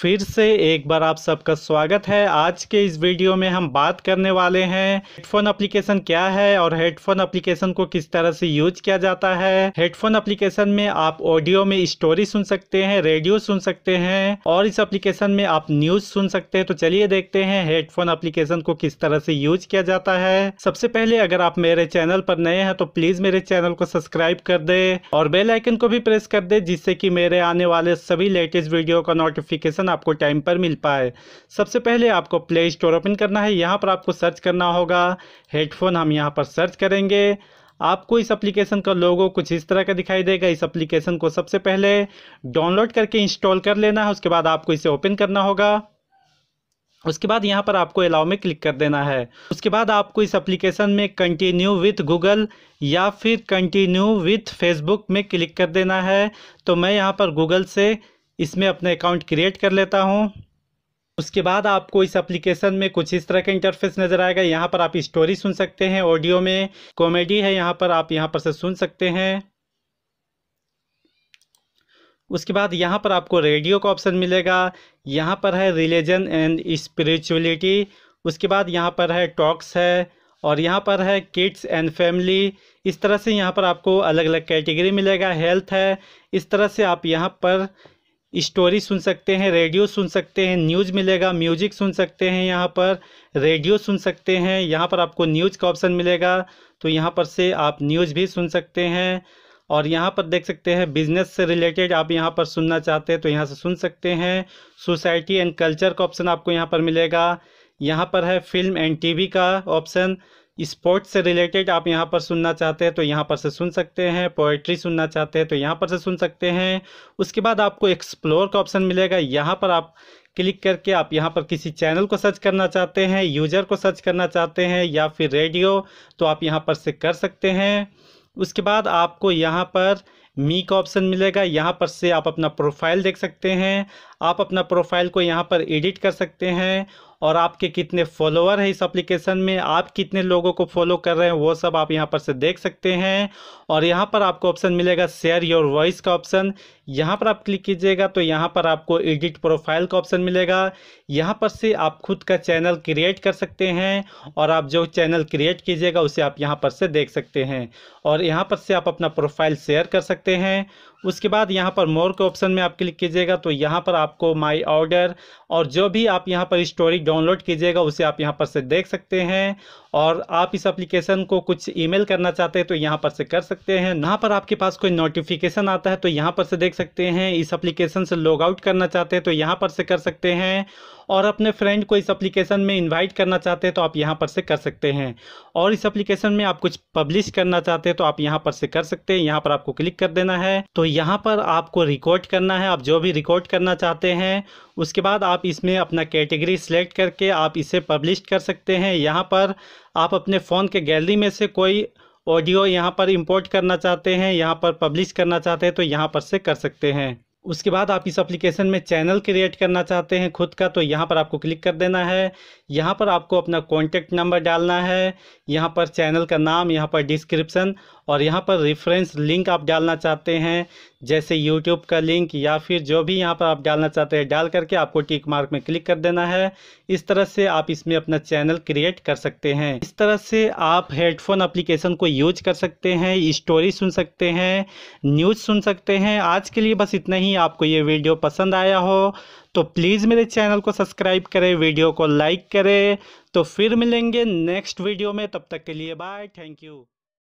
फिर से एक बार आप सबका स्वागत है आज के इस वीडियो में हम बात करने वाले हैं हेडफोन एप्लीकेशन क्या है और हेडफोन एप्लीकेशन को किस तरह से यूज किया जाता है हेडफोन एप्लीकेशन में आप ऑडियो में स्टोरी सुन सकते हैं रेडियो सुन सकते हैं और इस एप्लीकेशन में आप न्यूज सुन सकते हैं तो चलिए देखते हैं हेडफोन एप्लीकेशन को किस तरह से यूज किया जाता है सबसे पहले अगर आप मेरे चैनल पर नए हैं तो प्लीज मेरे चैनल को सब्सक्राइब कर दे और बेलाइकन को भी प्रेस कर दे जिससे की मेरे आने वाले सभी लेटेस्ट वीडियो का नोटिफिकेशन नोटिफिकेशन आपको टाइम पर मिल पाए सबसे पहले आपको प्ले स्टोर ओपन करना है यहाँ पर आपको सर्च करना होगा हेडफोन हम यहाँ पर सर्च करेंगे आपको इस एप्लीकेशन का लोगो कुछ इस तरह का दिखाई देगा इस एप्लीकेशन को सबसे पहले डाउनलोड करके इंस्टॉल कर लेना है उसके बाद आपको इसे ओपन करना होगा उसके बाद यहाँ पर आपको अलाउ में क्लिक कर देना है उसके बाद आपको इस एप्लीकेशन में कंटिन्यू विथ गूगल या फिर कंटिन्यू विथ फेसबुक में क्लिक कर देना है तो मैं यहाँ पर गूगल से इसमें अपना अकाउंट क्रिएट कर लेता हूँ उसके बाद आपको इस एप्लीकेशन में कुछ इस तरह का इंटरफेस नज़र आएगा यहाँ पर आप स्टोरी सुन सकते हैं ऑडियो में कॉमेडी है यहाँ पर आप यहाँ पर से सुन सकते हैं उसके बाद यहाँ पर आपको रेडियो का ऑप्शन मिलेगा यहाँ पर है रिलीजन एंड स्पिरिचुअलिटी उसके बाद यहाँ पर है टॉक्स है और यहाँ पर है किड्स एंड फैमिली इस तरह से यहाँ पर आपको अलग अलग कैटेगरी मिलेगा हेल्थ है इस तरह से आप यहाँ पर स्टोरी सुन सकते हैं रेडियो सुन सकते हैं न्यूज मिलेगा म्यूजिक सुन सकते हैं यहाँ पर रेडियो सुन सकते हैं यहाँ पर आपको न्यूज का ऑप्शन मिलेगा तो यहाँ पर से आप न्यूज भी सुन सकते हैं और यहाँ पर देख सकते हैं बिजनेस से रिलेटेड आप यहाँ पर सुनना चाहते हैं तो यहाँ से सुन सकते हैं सोसाइटी एंड कल्चर का ऑप्शन आपको यहाँ पर मिलेगा यहाँ पर है फिल्म एंड टीवी का ऑप्शन स्पोर्ट्स से रिलेटेड आप यहाँ पर सुनना चाहते हैं तो यहाँ पर से सुन सकते हैं पोएट्री सुनना चाहते हैं तो यहाँ पर से सुन सकते हैं उसके बाद आपको एक्सप्लोर का ऑप्शन मिलेगा यहाँ पर आप क्लिक करके आप यहाँ पर किसी चैनल को सर्च करना चाहते हैं यूजर को सर्च करना चाहते हैं या फिर रेडियो तो आप यहाँ पर से कर सकते हैं उसके बाद आपको यहाँ पर मी का ऑप्शन मिलेगा यहाँ पर से आप अपना प्रोफाइल देख सकते हैं आप अपना प्रोफाइल को यहाँ पर एडिट कर सकते हैं और आपके कितने फॉलोअर हैं इस एप्लीकेशन में आप कितने लोगों को फॉलो कर रहे हैं वो सब आप यहाँ पर से देख सकते हैं और यहाँ पर आपको ऑप्शन मिलेगा शेयर योर वॉइस का ऑप्शन यहाँ पर आप क्लिक कीजिएगा तो यहाँ पर आपको एडिट प्रोफाइल का ऑप्शन मिलेगा यहाँ पर से आप खुद का चैनल क्रिएट कर सकते हैं और आप जो चैनल क्रिएट कीजिएगा उसे आप यहाँ पर से देख सकते हैं और यहाँ पर से आप अपना प्रोफाइल शेयर कर सकते हैं उसके बाद यहाँ पर मोर के ऑप्शन में आप क्लिक कीजिएगा तो यहाँ पर आपको माई ऑर्डर और जो भी आप यहाँ पर स्टोरी डाउनलोड कीजिएगा उसे आप यहाँ पर से देख सकते हैं और आप इस एप्लीकेशन को कुछ ईमेल करना चाहते हैं तो यहाँ पर से कर सकते हैं यहाँ पर आपके पास कोई नोटिफिकेशन आता है तो यहाँ पर से देख सकते हैं इस एप्लीकेशन से लॉग आउट करना चाहते हैं तो यहाँ पर से कर सकते हैं और अपने फ्रेंड को इस एप्लीकेशन में इनवाइट करना चाहते हैं तो आप यहाँ पर से कर सकते हैं और इस एप्लीकेशन में आप कुछ पब्लिश करना चाहते हैं तो आप यहाँ पर से कर सकते हैं यहाँ पर आपको क्लिक कर देना है तो यहाँ पर आपको रिकॉर्ड करना है आप जो भी रिकॉर्ड करना चाहते हैं उसके बाद आप इसमें अपना कैटेगरी सेलेक्ट करके आप इसे पब्लिश कर सकते हैं यहाँ पर आप अपने फ़ोन के गैलरी में से कोई ऑडियो यहाँ पर इंपोर्ट करना चाहते हैं यहाँ पर पब्लिश करना चाहते हैं तो यहाँ पर से कर सकते हैं उसके बाद आप इस एप्लीकेशन में चैनल क्रिएट करना चाहते हैं खुद का तो यहाँ पर आपको क्लिक कर देना है यहाँ पर आपको अपना कॉन्टैक्ट नंबर डालना है यहाँ पर चैनल का नाम यहाँ पर डिस्क्रिप्शन और यहाँ पर रेफरेंस लिंक आप डालना चाहते हैं जैसे यूट्यूब का लिंक या फिर जो भी यहाँ पर आप डालना चाहते हैं डाल करके आपको टिक मार्क में क्लिक कर देना है इस तरह से आप इसमें अपना चैनल क्रिएट कर सकते हैं इस तरह से आप हेडफोन अप्लीकेशन को यूज कर सकते हैं स्टोरी सुन सकते हैं न्यूज़ सुन सकते हैं आज के लिए बस इतना ही आपको ये वीडियो पसंद आया हो तो प्लीज़ मेरे चैनल को सब्सक्राइब करें वीडियो को लाइक करें तो फिर मिलेंगे नेक्स्ट वीडियो में तब तक के लिए बाय थैंक यू